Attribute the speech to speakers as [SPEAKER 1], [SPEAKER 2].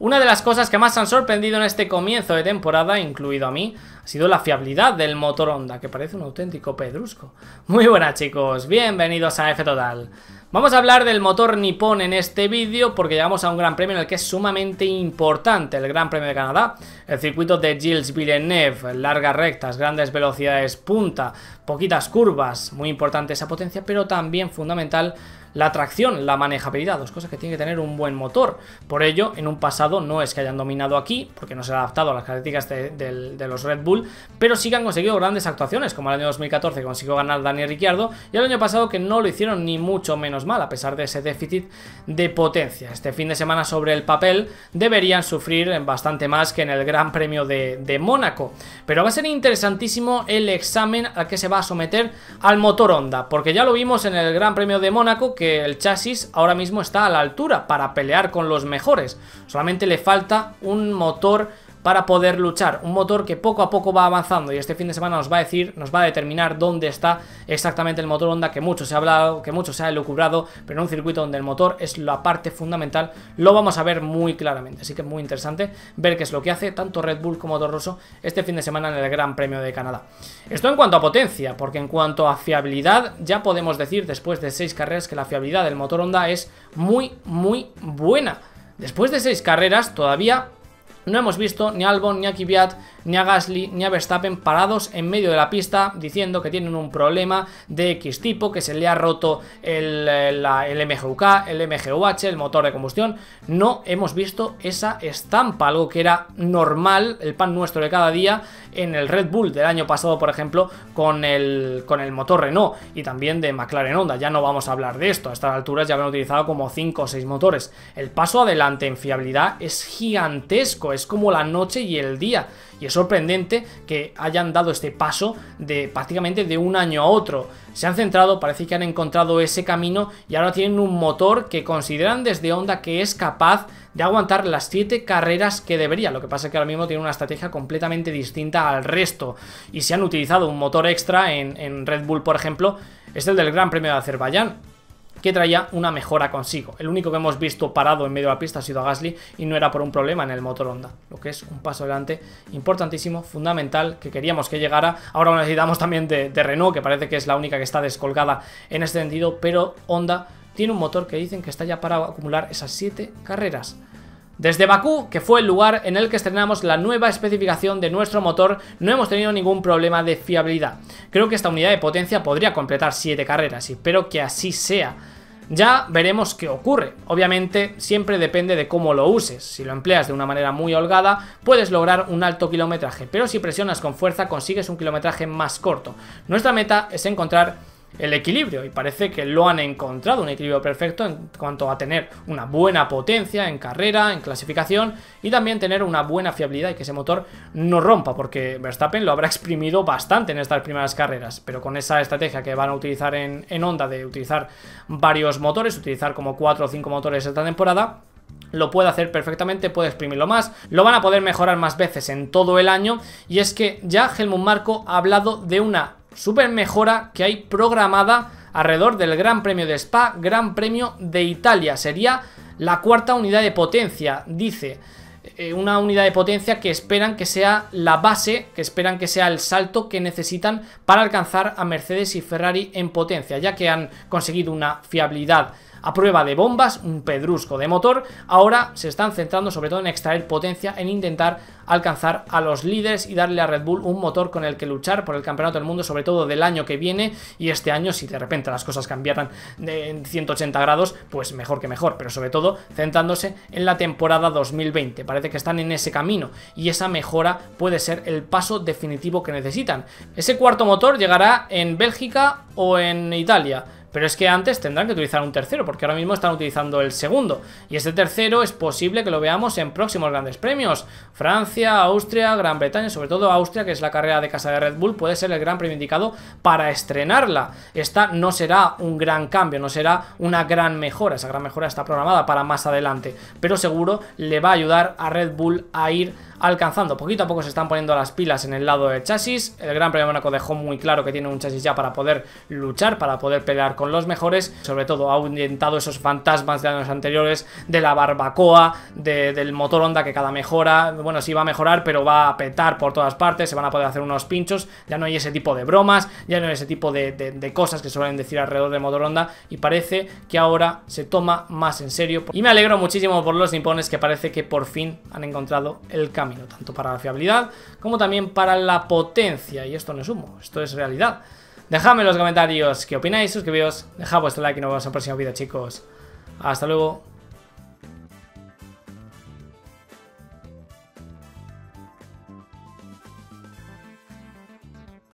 [SPEAKER 1] Una de las cosas que más han sorprendido en este comienzo de temporada, incluido a mí, ha sido la fiabilidad del motor Honda, que parece un auténtico pedrusco. Muy buenas chicos, bienvenidos a F Total. Vamos a hablar del motor nipón en este vídeo porque llegamos a un gran premio en el que es sumamente importante el Gran Premio de Canadá, el circuito de Gilles Villeneuve, largas rectas, grandes velocidades punta, poquitas curvas, muy importante esa potencia, pero también fundamental la tracción, la manejabilidad, dos cosas que tiene que tener un buen motor. Por ello, en un pasado no es que hayan dominado aquí, porque no se ha adaptado a las características de, los Red Bull, pero sí que han conseguido grandes actuaciones, como el año 2014 consiguió ganar Daniel Ricciardo, y el año pasado que no lo hicieron ni mucho menos mal, a pesar de ese déficit de potencia. Este fin de semana sobre el papel deberían sufrir bastante más que en el Gran Premio de, de Mónaco. Pero va a ser interesantísimo el examen al que se va a someter al motor Honda, porque ya lo vimos en el Gran Premio de Mónaco que el chasis ahora mismo está a la altura para pelear con los mejores. Solamente le falta un motor para poder luchar. Un motor que poco a poco va avanzando y este fin de semana nos va a decir, nos va a determinar dónde está exactamente el motor Honda, que mucho se ha hablado, que mucho se ha elucubrado, pero en un circuito donde el motor es la parte fundamental, lo vamos a ver muy claramente. Así que es muy interesante ver qué es lo que hace tanto Red Bull como Torroso, este fin de semana en el Gran Premio de Canadá. Esto en cuanto a potencia, porque en cuanto a fiabilidad, ya podemos decir después de seis carreras que la fiabilidad del motor Honda es muy, muy buena. Después de seis carreras, todavía no hemos visto ni Albon ni Akibiat ni a Gasly ni a Verstappen parados en medio de la pista diciendo que tienen un problema de X tipo, que se le ha roto el, eh, el MGUK, el MGUH, el motor de combustión. No hemos visto esa estampa, algo que era normal, el pan nuestro de cada día en el Red Bull del año pasado, por ejemplo, con el, con el motor Renault y también de McLaren Honda. Ya no vamos a hablar de esto, a estas alturas ya habían utilizado como 5 o 6 motores. El paso adelante en fiabilidad es gigantesco, es como la noche y el día. Y eso sorprendente que hayan dado este paso de prácticamente de un año a otro. Se han centrado, parece que han encontrado ese camino y ahora tienen un motor que consideran desde Honda que es capaz de aguantar las 7 carreras que debería. Lo que pasa es que ahora mismo tiene una estrategia completamente distinta al resto. Y si han utilizado un motor extra en, en Red Bull, por ejemplo, es el del Gran Premio de Azerbaiyán que traía una mejora consigo. El único que hemos visto parado en medio de la pista ha sido a Gasly y no era por un problema en el motor Honda, lo que es un paso adelante importantísimo, fundamental, que queríamos que llegara. Ahora necesitamos también de, de Renault, que parece que es la única que está descolgada en este sentido, pero Honda tiene un motor que dicen que está ya para acumular esas 7 carreras. Desde Bakú, que fue el lugar en el que estrenamos la nueva especificación de nuestro motor, no hemos tenido ningún problema de fiabilidad. Creo que esta unidad de potencia podría completar 7 carreras, y espero que así sea. Ya veremos qué ocurre. Obviamente siempre depende de cómo lo uses. Si lo empleas de una manera muy holgada, puedes lograr un alto kilometraje, pero si presionas con fuerza consigues un kilometraje más corto. Nuestra meta es encontrar el equilibrio y parece que lo han encontrado, un equilibrio perfecto en cuanto a tener una buena potencia en carrera, en clasificación y también tener una buena fiabilidad y que ese motor no rompa porque Verstappen lo habrá exprimido bastante en estas primeras carreras, pero con esa estrategia que van a utilizar en, Honda de utilizar varios motores, utilizar como 4 o 5 motores esta temporada, lo puede hacer perfectamente, puede exprimirlo más, lo van a poder mejorar más veces en todo el año y es que ya Helmut Marco ha hablado de una super mejora que hay programada alrededor del Gran Premio de Spa, Gran Premio de Italia. Sería la cuarta unidad de potencia, dice. Eh, eh, una unidad de potencia que esperan que sea la base, que esperan que sea el salto que necesitan para alcanzar a Mercedes y Ferrari en potencia, ya que han conseguido una fiabilidad a prueba de bombas, un pedrusco de motor, ahora se están centrando sobre todo en extraer potencia, en intentar alcanzar a los líderes y darle a Red Bull un motor con el que luchar por el campeonato del mundo, sobre todo del año que viene y este año, si de repente las cosas cambiaran en 180 grados, pues mejor que mejor, pero sobre todo centrándose en la temporada 2020. Parece que están en ese camino y esa mejora puede ser el paso definitivo que necesitan. Ese cuarto motor llegará en Bélgica o en Italia. Pero es que antes tendrán que utilizar un tercero, porque ahora mismo están utilizando el segundo. Y este tercero es posible que lo veamos en próximos grandes premios. Francia, Austria, Gran Bretaña, sobre todo Austria, que es la carrera de casa de Red Bull, puede ser el gran premio indicado para estrenarla. Esta no será un gran cambio, no será una gran mejora. Esa gran mejora está programada para más adelante. Pero seguro le va a ayudar a Red Bull a ir alcanzando. Poquito a poco se están poniendo las pilas en el lado del chasis. El Gran Premio de dejó muy claro que tiene un chasis ya para poder luchar, para poder pelear con los mejores. Sobre todo ha orientado esos fantasmas de años anteriores de la barbacoa, del motor Honda que cada mejora, bueno, sí va a mejorar, pero va a petar por todas partes, se van a poder hacer unos pinchos, ya no hay ese tipo de bromas, ya no hay ese tipo de, cosas que suelen decir alrededor del motor Honda y parece que ahora se toma más en serio. Y me alegro muchísimo por los nipones que parece que por fin han encontrado el camino tanto para la fiabilidad como también para la potencia. Y esto no es humo, esto es realidad. Dejadme en los comentarios qué opináis, suscribíos, dejad vuestro like y nos vemos en el próximo vídeo, chicos. Hasta luego.